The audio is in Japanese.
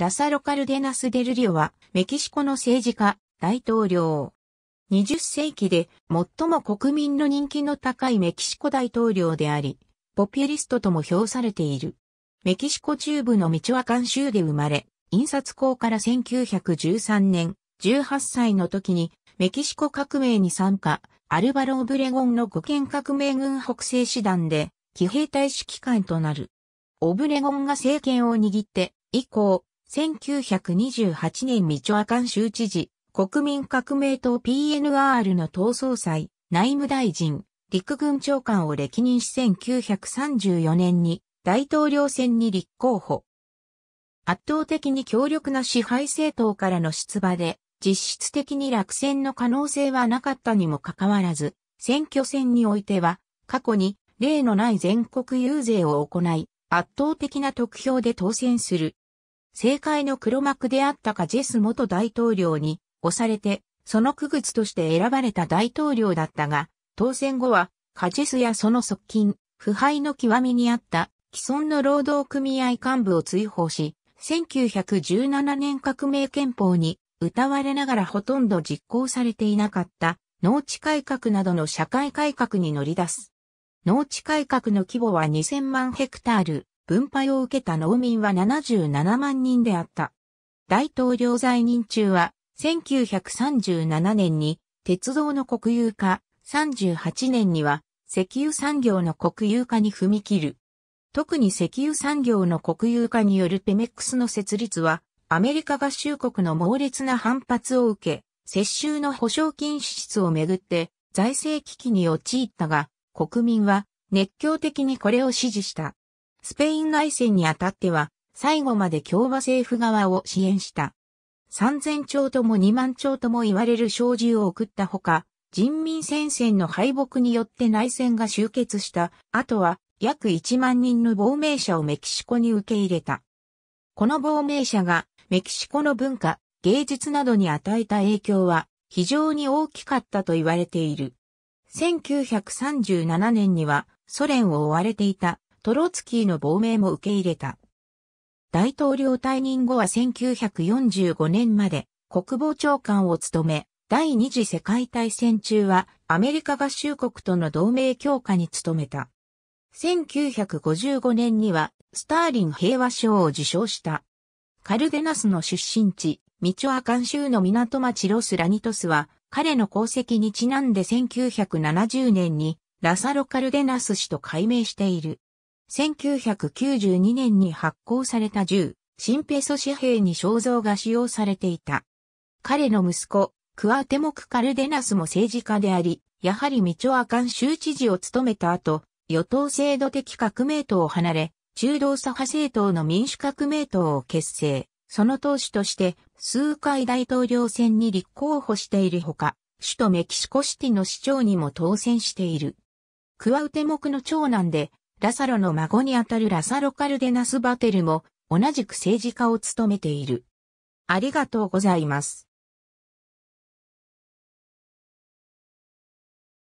ラサロ・カルデナス・デルリオは、メキシコの政治家、大統領。20世紀で最も国民の人気の高いメキシコ大統領であり、ポピュリストとも評されている。メキシコ中部のミチュアカン州で生まれ、印刷校から1913年、18歳の時に、メキシコ革命に参加、アルバロ・オブレゴンの五権革命軍北西師団で、騎兵隊指揮官となる。オブレゴンが政権を握って、以降、1928年ミチョアカン州知事、国民革命党 PNR の党総裁、内務大臣、陸軍長官を歴任し1934年に大統領選に立候補。圧倒的に強力な支配政党からの出馬で、実質的に落選の可能性はなかったにもかかわらず、選挙戦においては、過去に例のない全国遊説を行い、圧倒的な得票で当選する政界の黒幕であったカジェス元大統領に押されて、その区別として選ばれた大統領だったが、当選後は、カジェスやその側近、腐敗の極みにあった既存の労働組合幹部を追放し、1917年革命憲法に歌われながらほとんど実行されていなかった農地改革などの社会改革に乗り出す。農地改革の規模は2000万ヘクタール、分配を受けた農民は77万人であった。大統領在任中は、1937年に鉄道の国有化、38年には石油産業の国有化に踏み切る。特に石油産業の国有化によるペメックスの設立は、アメリカ合衆国の猛烈な反発を受け、接収の保証金支出をめぐって財政危機に陥ったが、国民は熱狂的にこれを支持した。スペイン内戦にあたっては、最後まで共和政府側を支援した。3000兆とも2万兆とも言われる小銃を送ったほか、人民戦線の敗北によって内戦が終結したあとは約1万人の亡命者をメキシコに受け入れた。この亡命者がメキシコの文化、芸術などに与えた影響は非常に大きかったと言われている。1937年にはソ連を追われていたトロツキーの亡命も受け入れた。大統領退任後は1945年まで国防長官を務め、第二次世界大戦中はアメリカ合衆国との同盟強化に努めた。1955年にはスターリン平和賞を受賞した。カルデナスの出身地、ミチョアカン州の港町ロス・ラニトスは彼の功績にちなんで1970年にラサロ・カルデナス氏と改名している。1992年に発行された銃、新ペソ紙幣に肖像が使用されていた。彼の息子、クアテモク・カルデナスも政治家であり、やはりミチョアカン州知事を務めた後、与党制度的革命党を離れ、中道左派政党の民主革命党を結成。その党首として数回大統領選に立候補しているほか、首都メキシコシティの市長にも当選している。クアウテモクの長男でラサロの孫にあたるラサロ・カルデナス・バテルも同じく政治家を務めている。ありがとうございます。